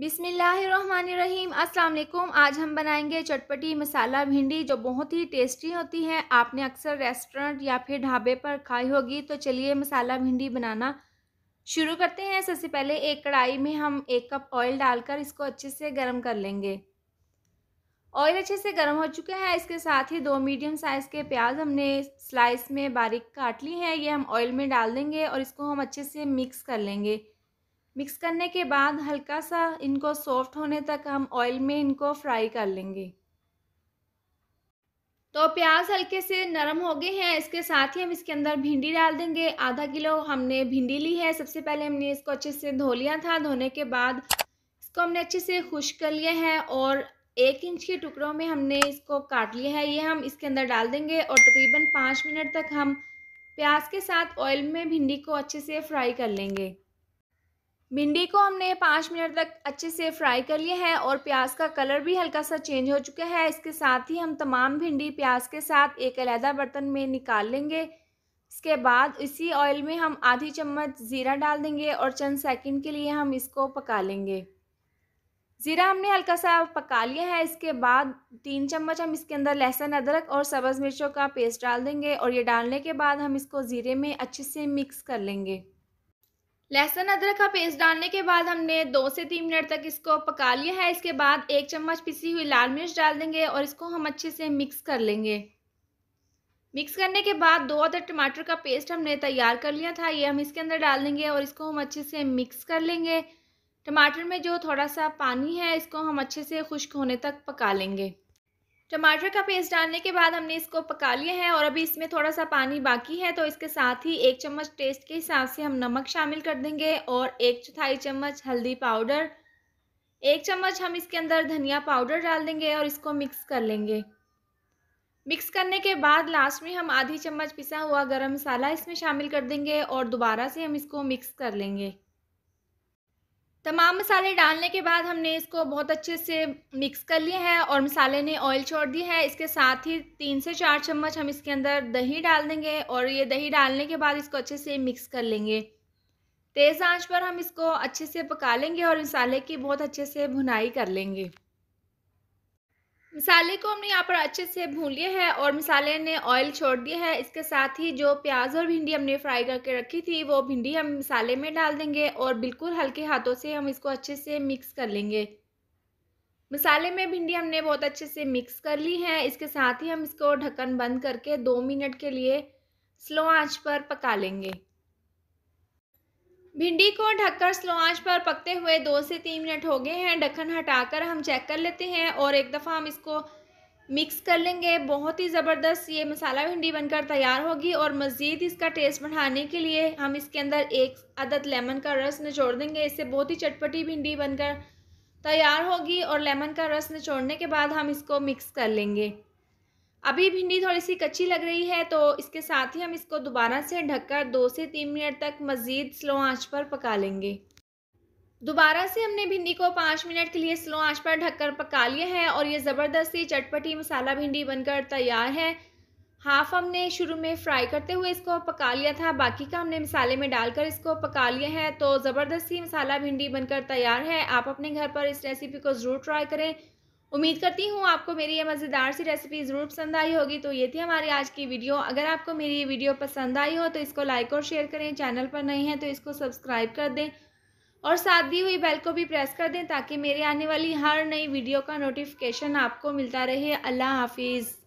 बिसमीम् अल्लाम आज हम बनाएंगे चटपटी मसाला भिंडी जो बहुत ही टेस्टी होती है आपने अक्सर रेस्टोरेंट या फिर ढाबे पर खाई होगी तो चलिए मसाला भिंडी बनाना शुरू करते हैं सबसे पहले एक कढ़ाई में हम एक कप ऑयल डालकर इसको अच्छे से गर्म कर लेंगे ऑयल अच्छे से गर्म हो चुके हैं इसके साथ ही दो मीडियम साइज़ के प्याज हमने स्लाइस में बारीक काट ली है ये हम ऑयल में डाल देंगे और इसको हम अच्छे से मिक्स कर लेंगे मिक्स करने के बाद हल्का सा इनको सॉफ्ट होने तक हम ऑयल में इनको फ्राई कर लेंगे तो प्याज हल्के से नरम हो गए हैं इसके साथ ही हम इसके अंदर भिंडी डाल देंगे आधा किलो हमने भिंडी ली है सबसे पहले हमने इसको अच्छे से धो लिया था धोने के बाद इसको हमने अच्छे से खुश कर लिया है और एक इंच के टुकड़ों में हमने इसको काट लिया है ये हम इसके अंदर डाल देंगे और तकरीबन पाँच मिनट तक हम प्याज के साथ ऑयल में भिंडी को अच्छे से फ्राई कर लेंगे भिंडी को हमने पाँच मिनट तक अच्छे से फ्राई कर लिया है और प्याज का कलर भी हल्का सा चेंज हो चुका है इसके साथ ही हम तमाम भिंडी प्याज के साथ एक अलहदा बर्तन में निकाल लेंगे इसके बाद इसी ऑयल में हम आधी चम्मच ज़ीरा डाल देंगे और चंद सेकंड के लिए हम इसको पका लेंगे ज़ीरा हमने हल्का सा पका लिया है इसके बाद तीन चम्मच हम इसके अंदर लहसुन अदरक और सब्ज़ मिर्चों का पेस्ट डाल देंगे और ये डालने के बाद हम इसको ज़ीरे में अच्छे से मिक्स कर लेंगे लहसुन अदरक का पेस्ट डालने के बाद हमने दो से तीन मिनट तक इसको पका लिया है इसके बाद एक चम्मच पिसी हुई लाल मिर्च डाल देंगे और इसको हम अच्छे से मिक्स कर लेंगे मिक्स करने के बाद दो अदर टमाटर का पेस्ट हमने तैयार कर लिया था ये हम इसके अंदर डाल देंगे और इसको हम अच्छे से मिक्स कर लेंगे टमाटर में जो थोड़ा सा पानी है इसको हम अच्छे से खुश्क होने तक पका लेंगे टमाटर का पेस्ट डालने के बाद हमने इसको पका लिया है और अभी इसमें थोड़ा सा पानी बाकी है तो इसके साथ ही एक चम्मच टेस्ट के हिसाब से हम नमक शामिल कर देंगे और एक चौथाई चम्मच हल्दी पाउडर एक चम्मच हम इसके अंदर धनिया पाउडर डाल देंगे और इसको मिक्स कर लेंगे मिक्स करने के बाद लास्ट में हम आधी चम्मच पिसा हुआ गरम मसाला इसमें शामिल कर देंगे और दोबारा से हम इसको मिक्स कर लेंगे तमाम मसाले डालने के बाद हमने इसको बहुत अच्छे से मिक्स कर लिए हैं और मसाले ने ऑयल छोड़ दी है इसके साथ ही तीन से चार चम्मच हम इसके अंदर दही डाल देंगे और ये दही डालने के बाद इसको अच्छे से मिक्स कर लेंगे तेज़ आंच पर हम इसको अच्छे से पका लेंगे और मसाले की बहुत अच्छे से भुनाई कर लेंगे मसाले को हमने यहाँ पर अच्छे से भून लिया है और मसाले ने ऑयल छोड़ दिया है इसके साथ ही जो प्याज और भिंडी हमने फ्राई करके रखी थी वो भिंडी हम मसाले में डाल देंगे और बिल्कुल हल्के हाथों से हम इसको अच्छे से मिक्स कर लेंगे मसाले में भिंडी हमने बहुत अच्छे से मिक्स कर ली है इसके साथ ही हम इसको ढक्कन बंद करके दो मिनट के लिए स्लो आंच पर पका लेंगे भिंडी को ढककर स्लो आंच पर पकते हुए दो से तीन मिनट हो गए हैं ढक्कन हटाकर हम चेक कर लेते हैं और एक दफ़ा हम इसको मिक्स कर लेंगे बहुत ही ज़बरदस्त ये मसाला भिंडी बनकर तैयार होगी और मज़ीद इसका टेस्ट बढ़ाने के लिए हम इसके अंदर एक अदद लेमन का रस निचोड़ देंगे इससे बहुत ही चटपटी भिंडी बनकर तैयार होगी और लेमन का रस निचोड़ने के बाद हम इसको मिक्स कर लेंगे अभी भिंडी थोड़ी सी कच्ची लग रही है तो इसके साथ ही हम इसको दोबारा से ढककर दो से तीन मिनट तक मज़ीद स्लो आंच पर पका लेंगे दोबारा से हमने भिंडी को पाँच मिनट के लिए स्लो आंच पर ढककर पका लिया है और ये ज़बरदस्ती चटपटी मसाला भिंडी बनकर तैयार है हाफ हमने शुरू में फ्राई करते हुए इसको पका लिया था बाकी का हमने मसाले में डालकर इसको पका लिया है तो ज़बरदस्ती मसाला भिंडी बनकर तैयार है आप अपने घर पर इस रेसिपी को ज़रूर ट्राई करें उम्मीद करती हूँ आपको मेरी ये मज़ेदार सी रेसिपी ज़रूर पसंद आई होगी तो ये थी हमारी आज की वीडियो अगर आपको मेरी ये वीडियो पसंद आई हो तो इसको लाइक और शेयर करें चैनल पर नहीं है तो इसको सब्सक्राइब कर दें और साथ दी हुई बेल को भी प्रेस कर दें ताकि मेरी आने वाली हर नई वीडियो का नोटिफिकेशन आपको मिलता रहे अल्लाह हाफिज़